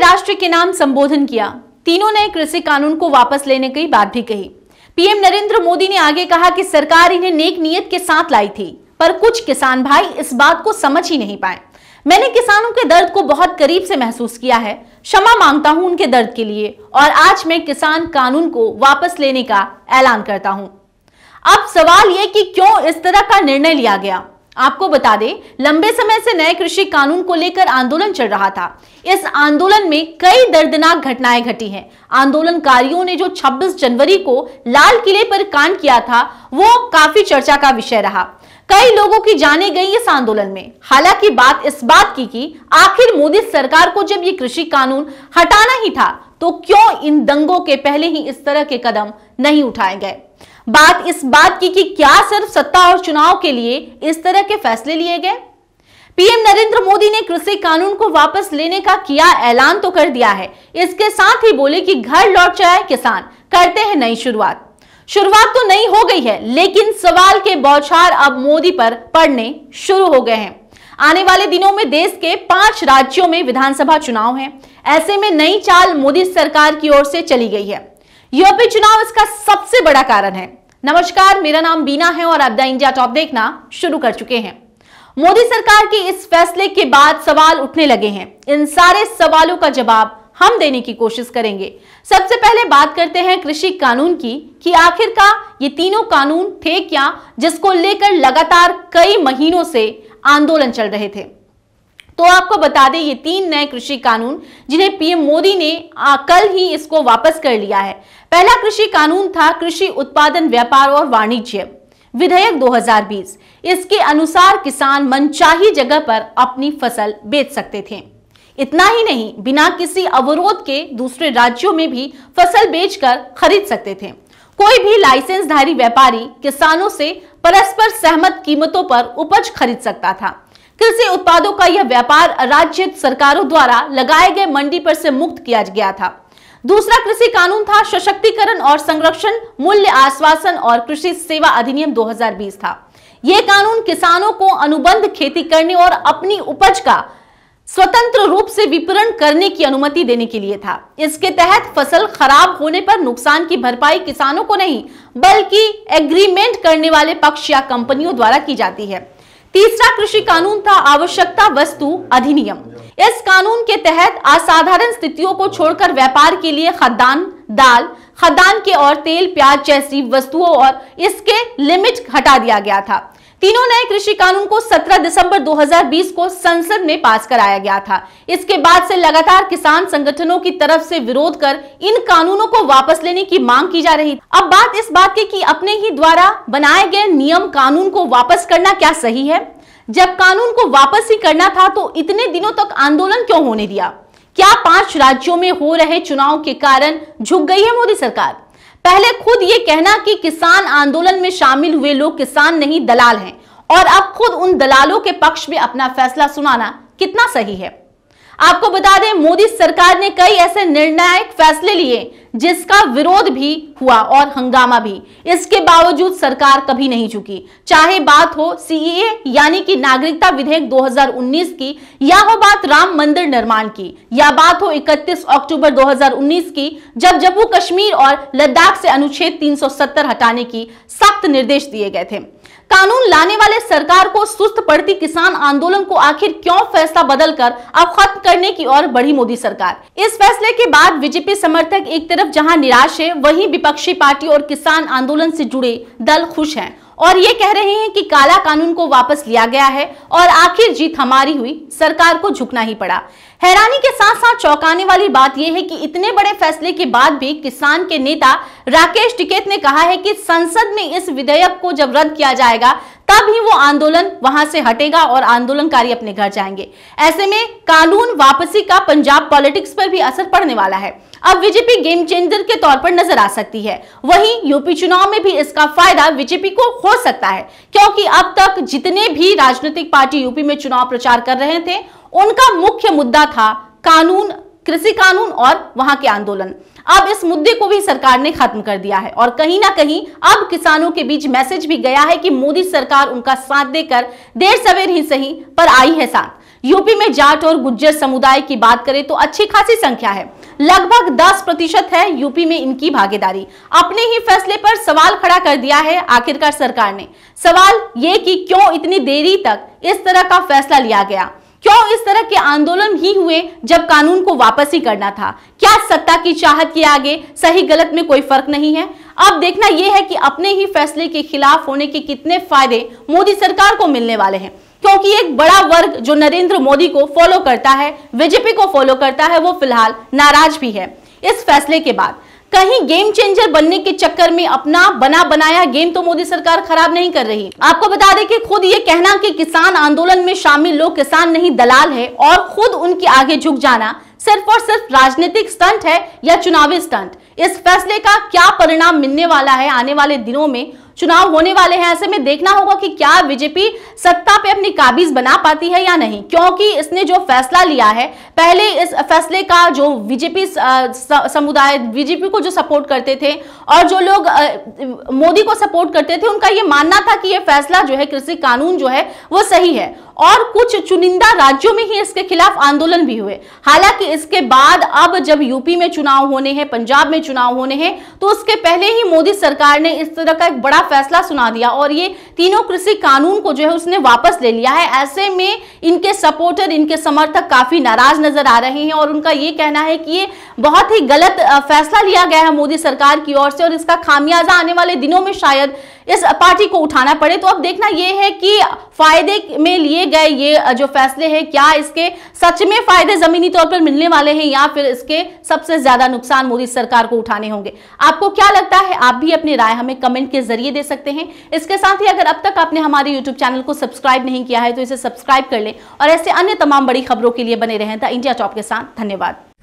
ने राष्ट्र के नाम संबोधन किया तीनों ने कृषि कानून को वापस लेने की बात भी कही पीएम नरेंद्र मोदी ने आगे कहा कि सरकार इन्हें नेक नियत के साथ लाई थी पर कुछ किसान भाई इस बात को समझ ही नहीं पाए मैंने किसानों के दर्द को बहुत करीब से महसूस किया है क्षमा मांगता हूं उनके दर्द के लिए और आज मैं किसान कानून को वापस लेने का ऐलान करता हूं अब सवाल यह कि क्यों इस तरह का निर्णय लिया गया आपको बता दें लंबे समय से नए कृषि कानून को लेकर आंदोलन चल रहा था इस आंदोलन में कई दर्दनाक घटनाएं घटी हैं आंदोलनकारियों ने जो 26 जनवरी को लाल किले पर कांड किया था वो काफी चर्चा का विषय रहा कई लोगों की जाने गई इस आंदोलन में हालांकि बात इस बात की कि आखिर मोदी सरकार को जब ये कृषि कानून हटाना ही था तो क्यों इन दंगों के पहले ही इस तरह के कदम नहीं उठाए गए बात इस बात की कि क्या सिर्फ सत्ता और चुनाव के लिए इस तरह के फैसले लिए गए पीएम नरेंद्र मोदी ने कृषि कानून को वापस लेने का किया ऐलान तो कर दिया है इसके साथ ही बोले कि घर लौट जाए किसान करते हैं नई शुरुआत शुरुआत तो नहीं हो गई है लेकिन सवाल के बौछार अब मोदी पर पड़ने शुरू हो गए हैं आने वाले दिनों में देश के पांच राज्यों में विधानसभा चुनाव हैं ऐसे में नई चाल मोदी सरकार की ओर से चली गई है यूपी चुनाव इसका सबसे बड़ा कारण है नमस्कार मेरा नाम बीना है और आप द इंडिया टॉप देखना शुरू कर चुके हैं मोदी सरकार के इस फैसले के बाद सवाल उठने लगे हैं इन सारे सवालों का जवाब हम देने की कोशिश करेंगे सबसे पहले बात करते हैं कृषि कानून की कि आखिर का ये तीनों कानून थे क्या जिसको लेकर लगातार कई महीनों से आंदोलन चल रहे थे तो आपको बता दें ये तीन नए कृषि कानून जिन्हें पीएम मोदी ने कल ही इसको वापस कर लिया है पहला कृषि कानून था कृषि उत्पादन व्यापार और वाणिज्य विधेयक 2020 इसके अनुसार किसान मनचाही जगह पर अपनी फसल बेच सकते थे इतना ही नहीं बिना किसी अवरोध के दूसरे राज्यों में भी फसल बेचकर खरीद सकते थे कोई भी लाइसेंसधारी व्यापारी किसानों से परस्पर सहमत कीमतों पर उपज खरीद सकता था कृषि उत्पादों का यह व्यापार राज्य सरकारों द्वारा लगाए गए मंडी पर से मुक्त किया गया था दूसरा कृषि कानून था सशक्तिकरण और संरक्षण मूल्य आश्वासन और कृषि सेवा अधिनियम 2020 था यह कानून किसानों को अनुबंध खेती करने और अपनी उपज का स्वतंत्र रूप से विपणन करने की अनुमति देने के लिए था इसके तहत फसल खराब होने पर नुकसान की भरपाई किसानों को नहीं बल्कि एग्रीमेंट करने वाले पक्ष या कंपनियों द्वारा की जाती है तीसरा कृषि कानून था आवश्यकता वस्तु अधिनियम इस कानून के तहत असाधारण स्थितियों को छोड़कर व्यापार के लिए खदान दाल खदान के और तेल प्याज जैसी वस्तुओं और इसके लिमिट हटा दिया गया था तीनों नए कृषि कानून को 17 दिसंबर 2020 को संसद में पास कराया गया था इसके बाद से लगातार किसान संगठनों की तरफ से विरोध कर इन कानूनों को वापस लेने की मांग की जा रही अब बात इस बात की कि अपने ही द्वारा बनाए गए नियम कानून को वापस करना क्या सही है जब कानून को वापस ही करना था तो इतने दिनों तक आंदोलन क्यों होने दिया क्या पांच राज्यों में हो रहे चुनाव के कारण झुक गई है मोदी सरकार पहले खुद ये कहना कि किसान आंदोलन में शामिल हुए लोग किसान नहीं दलाल हैं और अब खुद उन दलालों के पक्ष में अपना फैसला सुनाना कितना सही है आपको बता दें मोदी सरकार ने कई ऐसे निर्णायक फैसले लिए जिसका विरोध भी हुआ और हंगामा भी इसके बावजूद सरकार कभी नहीं चुकी चाहे बात हो सीईए e यानी कि नागरिकता विधेयक 2019 की या हो बात राम मंदिर निर्माण की या बात हो 31 अक्टूबर 2019 की जब जम्मू कश्मीर और लद्दाख से अनुच्छेद 370 हटाने की सख्त निर्देश दिए गए थे कानून लाने वाले सरकार को सुस्त पड़ती किसान आंदोलन को आखिर क्यों फैसला बदलकर अब खत्म करने की ओर बढ़ी मोदी सरकार इस फैसले के बाद बीजेपी समर्थक एक तरफ जहां निराश है वहीं विपक्षी पार्टी और किसान आंदोलन से जुड़े दल खुश हैं और ये कह रहे हैं कि काला कानून को वापस लिया गया है और आखिर जीत हमारी हुई सरकार को झुकना ही पड़ा हैरानी के साथ साथ चौंकाने वाली बात यह है कि इतने बड़े फैसले के बाद भी किसान के नेता राकेश टिकेत ने कहा है कि संसद में इस विधेयक को जब रद्द किया जाएगा तब ही वो आंदोलन वहां से हटेगा और आंदोलनकारी अपने घर जाएंगे ऐसे में कानून वापसी का पंजाब पॉलिटिक्स पर भी असर पड़ने वाला है अब बीजेपी गेम चेंजर के तौर पर नजर आ सकती है वहीं यूपी चुनाव में भी इसका फायदा बीजेपी को हो सकता है क्योंकि अब तक जितने भी राजनीतिक पार्टी यूपी में चुनाव प्रचार कर रहे थे उनका मुख्य मुद्दा था कानून कृषि कानून और वहां के आंदोलन अब इस मुद्दे को भी सरकार ने खत्म कर दिया है और कहीं ना कहीं अब किसानों के बीच मैसेज भी गया है कि मोदी सरकार उनका साथ देकर देर सवेर ही सही पर आई है साथ यूपी में जाट और गुज्जर समुदाय की बात करें तो अच्छी खासी संख्या है लगभग 10 प्रतिशत है यूपी में इनकी भागीदारी अपने ही फैसले पर सवाल खड़ा कर दिया है आखिरकार सरकार ने सवाल ये कि क्यों इतनी देरी तक इस तरह का फैसला लिया गया दोस्तों इस तरह के आंदोलन ही हुए जब कानून को वापस ही करना था क्या सत्ता की चाहत के आगे सही गलत में कोई फर्क नहीं है अब देखना यह है कि अपने ही फैसले के खिलाफ होने के कितने फायदे मोदी सरकार को मिलने वाले हैं क्योंकि एक बड़ा वर्ग जो नरेंद्र मोदी को फॉलो करता है बीजेपी को फॉलो करता है वो फिलहाल नाराज भी है इस फैसले के बाद कहीं गेम चेंजर बनने के चक्कर में अपना बना बनाया गेम तो मोदी सरकार खराब नहीं कर रही आपको बता दें कि खुद ये कहना कि किसान आंदोलन में शामिल लोग किसान नहीं दलाल है और खुद उनके आगे झुक जाना सिर्फ और सिर्फ राजनीतिक स्टंट है या चुनावी स्टंट इस फैसले का क्या परिणाम मिलने वाला है आने वाले दिनों में चुनाव होने वाले हैं ऐसे में देखना होगा कि क्या बीजेपी सत्ता पे अपनी काबिज बना पाती है या नहीं क्योंकि इसने जो फैसला लिया है पहले इस फैसले का जो बीजेपी समुदाय बीजेपी को जो सपोर्ट करते थे और जो लोग मोदी को सपोर्ट करते थे उनका ये मानना था कि ये फैसला जो है कृषि कानून जो है वो सही है और कुछ चुनिंदा राज्यों में ही इसके खिलाफ आंदोलन भी हुए हालांकि इसके बाद अब जब यूपी में चुनाव होने हैं पंजाब में चुनाव होने हैं तो उसके पहले ही मोदी सरकार ने इस तरह का एक बड़ा फैसला सुना दिया और ये तीनों कृषि कानून को जो है उसने वापस ले लिया है ऐसे में इनके सपोर्टर इनके समर्थक काफ़ी नाराज नजर आ रहे हैं और उनका ये कहना है कि ये बहुत ही गलत फैसला लिया गया है मोदी सरकार की ओर से और इसका खामियाजा आने वाले दिनों में शायद इस पार्टी को उठाना पड़े तो अब देखना यह है कि फायदे में लिए गए ये जो फैसले हैं क्या इसके सच में फायदे जमीनी तौर पर मिलने वाले हैं या फिर इसके सबसे ज्यादा नुकसान मोदी सरकार को उठाने होंगे आपको क्या लगता है आप भी अपनी राय हमें कमेंट के जरिए दे सकते हैं इसके साथ ही अगर अब तक आपने हमारे यूट्यूब चैनल को सब्सक्राइब नहीं किया है तो इसे सब्सक्राइब कर लें और ऐसे अन्य तमाम बड़ी खबरों के लिए बने रहें था इंडिया टॉप के साथ धन्यवाद